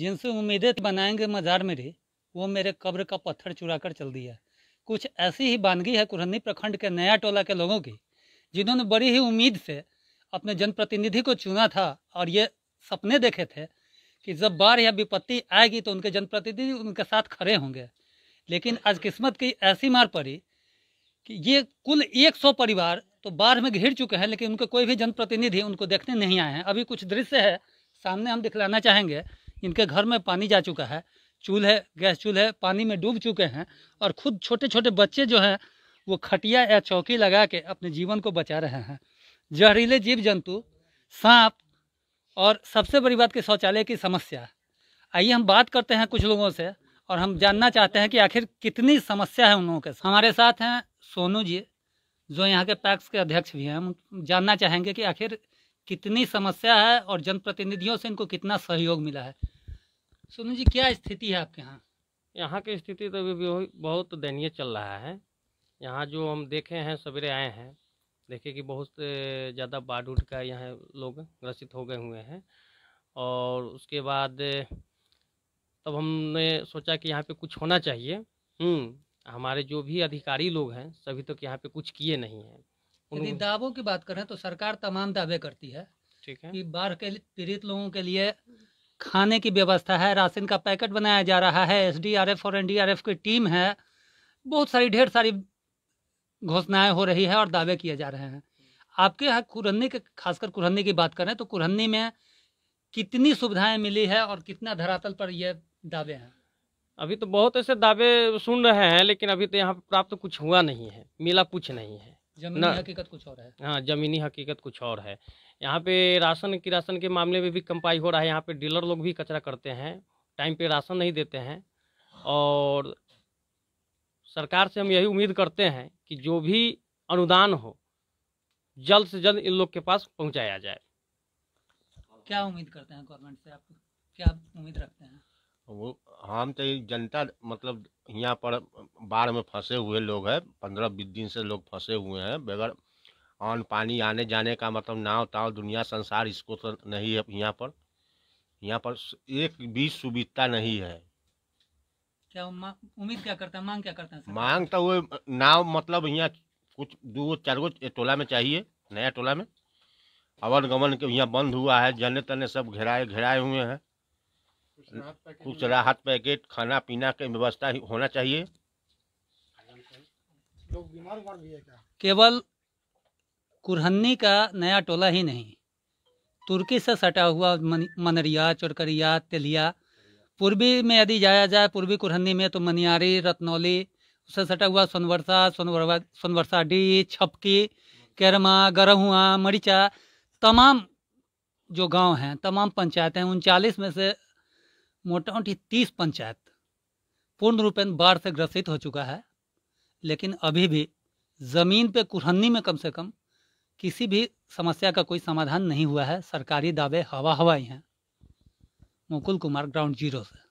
जिनसे उम्मीदें तो बनाएंगे मज़ार मेरी वो मेरे कब्र का पत्थर चुरा कर चल दिया कुछ ऐसी ही बानगी है कुरहनी प्रखंड के नया टोला के लोगों की जिन्होंने बड़ी ही उम्मीद से अपने जनप्रतिनिधि को चुना था और ये सपने देखे थे कि जब बाढ़ या विपत्ति आएगी तो उनके जनप्रतिनिधि उनके साथ खड़े होंगे लेकिन आज किस्मत की ऐसी मार पड़ी कि ये कुल 100 परिवार तो बाढ़ में घिर चुके हैं लेकिन उनके कोई भी जनप्रतिनिधि उनको देखने नहीं आए हैं अभी कुछ दृश्य है सामने हम दिखलाना चाहेंगे इनके घर में पानी जा चुका है चूल्हे गैस चूल्हे पानी में डूब चुके हैं और खुद छोटे छोटे बच्चे जो हैं वो खटिया या चौकी लगा के अपने जीवन को बचा रहे हैं जहरीले जीव जंतु सांप और सबसे बड़ी बात कि शौचालय की समस्या आइए हम बात करते हैं कुछ लोगों से और हम जानना चाहते हैं कि आखिर कितनी समस्या है उन लोगों के हमारे साथ हैं सोनू जी जो यहाँ के पैक्स के अध्यक्ष भी हैं हम जानना चाहेंगे कि आखिर कितनी समस्या है और जनप्रतिनिधियों से इनको कितना सहयोग मिला है सोनू जी क्या स्थिति है आपके यहाँ यहाँ की स्थिति तो अभी बहुत दयनीय चल रहा है यहाँ जो हम देखे हैं सवेरे आए हैं देखे कि बहुत ज़्यादा बाढ़ उठ का यहाँ लोग ग्रसित हो गए हुए हैं और उसके बाद तब हमने सोचा कि यहाँ पे कुछ होना चाहिए हम्म, हमारे जो भी अधिकारी लोग हैं सभी तो यहाँ पे कुछ किए नहीं हैं यदि दावों की बात करें तो सरकार तमाम दावे करती है ठीक है कि बाढ़ के पीड़ित लोगों के लिए खाने की व्यवस्था है राशन का पैकेट बनाया जा रहा है एसडीआरएफ और एनडीआरएफ की टीम है बहुत सारी ढेर सारी घोषणाएं हो रही है और दावे किए जा रहे हैं आपके यहाँ कुरहनी के खासकर कुरहनी की बात करें तो कुरहनी में कितनी सुविधाएं मिली है और कितना धरातल पर यह दावे हैं अभी तो बहुत ऐसे दावे सुन रहे हैं लेकिन अभी तो यहाँ प्राप्त तो कुछ हुआ नहीं है मिला कुछ नहीं है जमीनी हकीकत कुछ और है हाँ जमीनी हकीकत कुछ और है यहाँ पे राशन की राशन के मामले में भी कम्पाई हो रहा है यहाँ पे डीलर लोग भी कचरा करते हैं टाइम पे राशन नहीं देते हैं और सरकार से हम यही उम्मीद करते हैं कि जो भी अनुदान हो जल्द से जल्द इन लोग के पास पहुँचाया जाए क्या उम्मीद करते हैं गवर्नमेंट से आप क्या उम्मीद रखते हैं वो हम तो जनता मतलब यहाँ पर बाढ़ में फंसे हुए लोग हैं पंद्रह बीस दिन से लोग फंसे हुए हैं बगैर आन पानी आने जाने का मतलब नाव ताव दुनिया संसार इसको तो नहीं है यहाँ पर यहाँ पर एक भी सुविधा नहीं है क्या उम्मीद क्या करता है मांग क्या करता है मांग तो वो नाव मतलब यहाँ कुछ दो चार गो टोला में चाहिए नया टोला में अवन गमन के यहाँ बंद हुआ है जने तने सब घेराए घेराए हुए हैं कुछ राहत पैकेट खाना पीना की व्यवस्था होना चाहिए केवल कुरहन्नी का नया टोला ही नहीं तुर्की से सटा हुआ मनरिया चोरकरिया तेलिया पूर्वी में यदि जाया जाए पूर्वी कुरहनी में तो मनियारी रत्नौली उससे सटा हुआ सोनवर्षा सोनवर्वा सोनवर्षा डी छपकी केरमा गरहुआ मरीचा तमाम जो गांव हैं तमाम पंचायतें हैं उनचालीस में से मोटा मोटी तीस पंचायत पूर्ण रूपेण बाढ़ से ग्रसित हो चुका है लेकिन अभी भी ज़मीन पे कुरहनी में कम से कम किसी भी समस्या का कोई समाधान नहीं हुआ है सरकारी दावे हवा हवाई हैं मुकुल कुमार ग्राउंड जीरो से